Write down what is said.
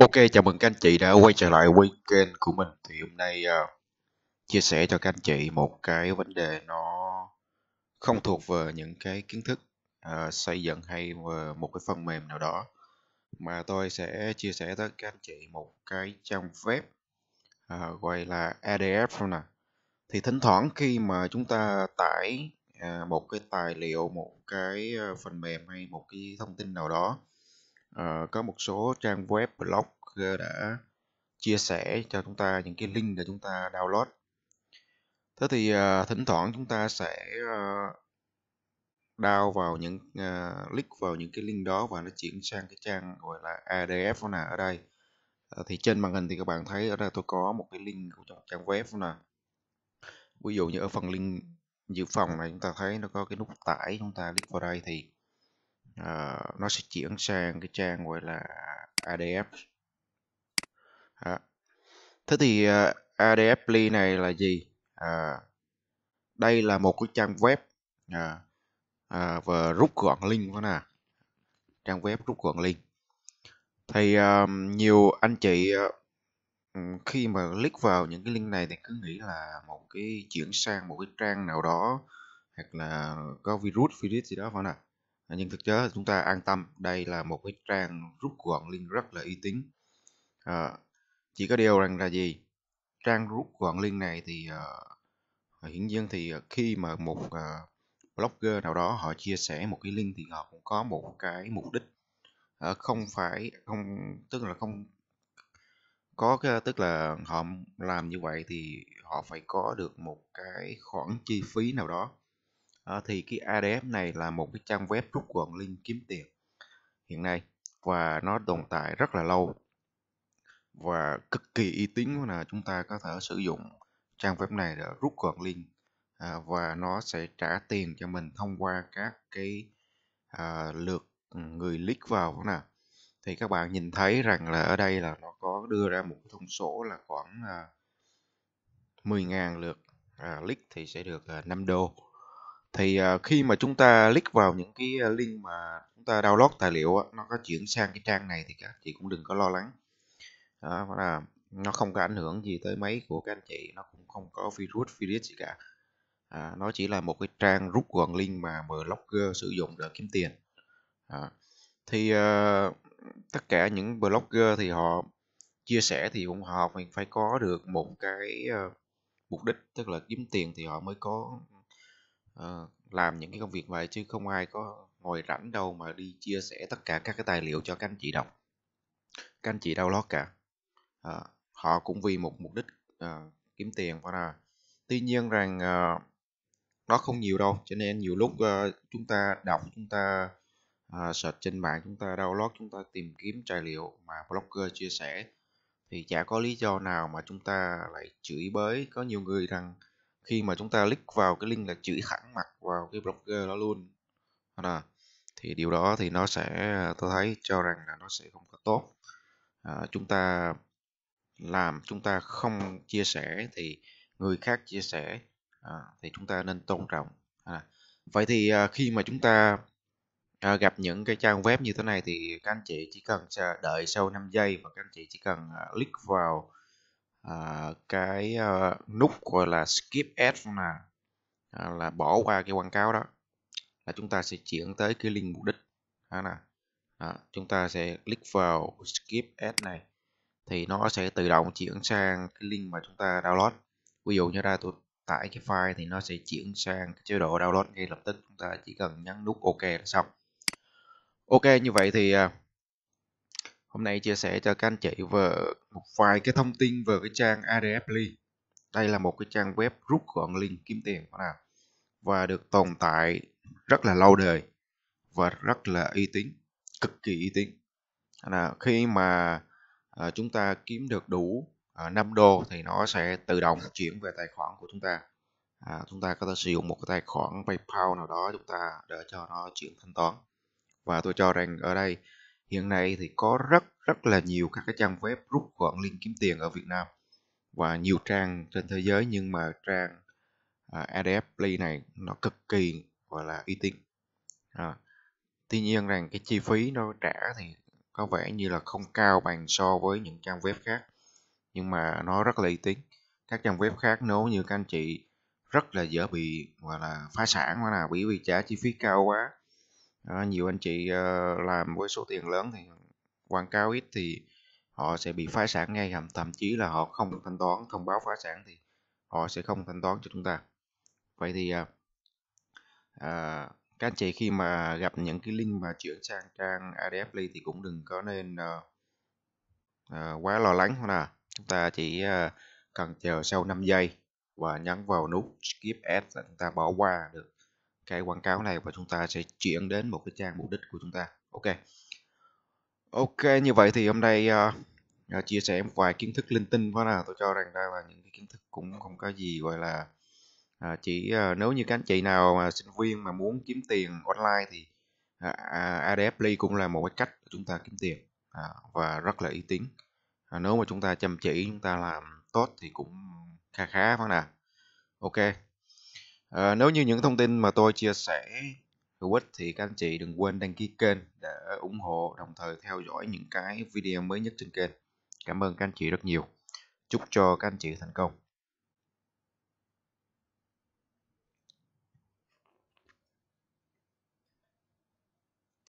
Ok, chào mừng các anh chị đã quay trở lại với kênh của mình. Thì hôm nay uh, chia sẻ cho các anh chị một cái vấn đề nó không thuộc về những cái kiến thức uh, xây dựng hay một cái phần mềm nào đó mà tôi sẽ chia sẻ tới các anh chị một cái trang web uh, gọi là ADF nè. Thì thỉnh thoảng khi mà chúng ta tải uh, một cái tài liệu, một cái phần mềm hay một cái thông tin nào đó uh, có một số trang web blog ờ, đã chia sẻ cho chúng ta những cái link để chúng ta download thế thì uh, thỉnh thoảng chúng ta sẽ uh, đào vào những uh, click vào những cái link đó và nó chuyển sang cái trang gọi là adf nè ở đây uh, thì trên màn hình thì các bạn thấy ở đây tôi có một cái link của trang web nè ví dụ như ở phần link dự phòng này chúng ta thấy nó có cái nút tải chúng ta click vào đây thì Ờ, nó sẽ chuyển sang cái trang gọi là ADF đó. thế thì uh, ờ, ADF Play này là gì uh, đây là một cái trang web uh, uh, và rút gọn link đó nè trang web rút gọn link thì uh, nhiều anh chị ừ, khi mà click vào những cái link này thì cứ nghĩ là một cái chuyển sang một cái trang nào đó hoặc là có virus virus gì đó phải không nào À, nhưng thực tế chúng ta an tâm đây là một cái trang rút gọn link rất là uy tín à, chỉ có điều rằng là gì trang rút gọn link này thì uh, hiển nhiên thì khi mà một uh, blogger nào đó họ chia sẻ một cái link thì họ cũng có một cái mục đích uh, không phải không tức là không có cái, tức là họ làm như vậy thì họ phải có được một cái khoản chi phí nào đó Ờ, thì cái ADF này là một cái trang web rút gọn link kiếm tiền hiện nay và nó tồn tại rất là lâu và cực kỳ uy tín là chúng ta có thể sử dụng trang web này để rút gọn link à, và nó sẽ trả tiền cho mình thông qua các cái à, lượt ừ, người click vào nè thì các bạn nhìn thấy rằng là ở đây là nó có đưa ra một thông số là khoảng à, 10.000 lượt à, click thì sẽ được à, 5 đô thì à, khi mà chúng ta click vào những cái à, link mà chúng ta download tài liệu á, nó có chuyển sang cái trang này thì các chị cũng đừng có lo lắng đó là nó không có ảnh hưởng gì tới máy của các anh chị nó cũng không có virus virus gì cả à, nó chỉ là một cái trang rút gọn link mà blogger sử dụng để kiếm tiền à, thì uh, tất cả những blogger thì họ chia sẻ thì cũng họ phải có được một cái uh, mục đích tức là kiếm tiền thì họ mới có Ờ, làm những cái công việc vậy chứ không ai có ngồi rảnh đâu mà đi chia sẻ tất cả các cái tài liệu cho các anh chị đọc các anh chị đau lót cả uh, họ cũng vì một mục đích uh, kiếm tiền và là tuy nhiên rằng uh, nó không nhiều đâu cho nên nhiều lúc uh, chúng ta đọc chúng ta uh, search trên mạng chúng ta lót, chúng ta tìm kiếm tài liệu mà blogger chia sẻ thì chả có lý do nào mà chúng ta lại chửi bới có nhiều người rằng khi mà chúng ta click vào cái link là chửi thẳng mặt vào cái blogger đó luôn đó. thì điều đó thì nó sẽ tôi thấy cho rằng là nó sẽ không có tốt à, chúng ta làm chúng ta không chia sẻ thì người khác chia sẻ à, thì chúng ta nên tôn trọng à, vậy thì à, khi mà chúng ta à, gặp những cái trang web như thế này thì các anh chị chỉ cần đợi sau 5 giây và các anh chị chỉ cần à, click vào à, cái à, nút gọi là skip ad là à, là bỏ qua cái quảng cáo đó là chúng ta sẽ chuyển tới cái link mục đích đó nè đó, chúng ta sẽ click vào skip ad này thì nó sẽ tự động chuyển sang cái link mà chúng ta download ví dụ như ra tôi tải cái file thì nó sẽ chuyển sang cái chế độ download ngay lập tức chúng ta chỉ cần nhấn nút ok là xong ok như vậy thì à, hôm nay chia sẻ cho các anh chị về một vài cái thông tin về cái trang ADFly đây là một cái trang web rút gọn link kiếm tiền nào và được tồn tại rất là lâu đời và rất là uy tín cực kỳ uy tín là khi mà à, chúng ta kiếm được đủ à, 5 đô thì nó sẽ tự động chuyển về tài khoản của chúng ta à, chúng ta có thể sử dụng một cái tài khoản PayPal nào đó chúng ta để cho nó chuyển thanh toán và tôi cho rằng ở đây hiện nay thì có rất rất là nhiều các cái trang web rút gọn liên kiếm tiền ở Việt Nam và nhiều trang trên thế giới nhưng mà trang à, ADF Play này nó cực kỳ gọi là uy tín à, tuy nhiên rằng cái chi phí nó trả thì có vẻ như là không cao bằng so với những trang web khác nhưng mà nó rất là uy tín các trang web khác nếu như các anh chị rất là dễ bị gọi là phá sản hoặc là bị vì trả chi phí cao quá đó, nhiều anh chị uh, làm với số tiền lớn thì quảng cáo ít thì họ sẽ bị phá sản ngay hầm thậm chí là họ không được thanh toán thông báo phá sản thì họ sẽ không thanh toán cho chúng ta vậy thì uh, uh, các anh chị khi mà gặp những cái link mà chuyển sang trang ADFly thì cũng đừng có nên uh, uh, quá lo lắng thôi nè chúng ta chỉ uh, cần chờ sau 5 giây và nhấn vào nút skip ad là chúng ta bỏ qua được cái quảng cáo này và chúng ta sẽ chuyển đến một cái trang mục đích của chúng ta ok ok như vậy thì hôm nay uh, chia sẻ một vài kiến thức linh tinh với là tôi cho rằng đây là những cái kiến thức cũng không có gì gọi là à, chỉ à, nếu như các anh chị nào mà sinh viên mà muốn kiếm tiền online thì à, à, ADFly cũng là một cái cách để chúng ta kiếm tiền à, và rất là uy tín à, nếu mà chúng ta chăm chỉ chúng ta làm tốt thì cũng khá khá phải nào? ok À, nếu như những thông tin mà tôi chia sẻ hữu ích thì các anh chị đừng quên đăng ký kênh để ủng hộ đồng thời theo dõi những cái video mới nhất trên kênh. Cảm ơn các anh chị rất nhiều. Chúc cho các anh chị thành công.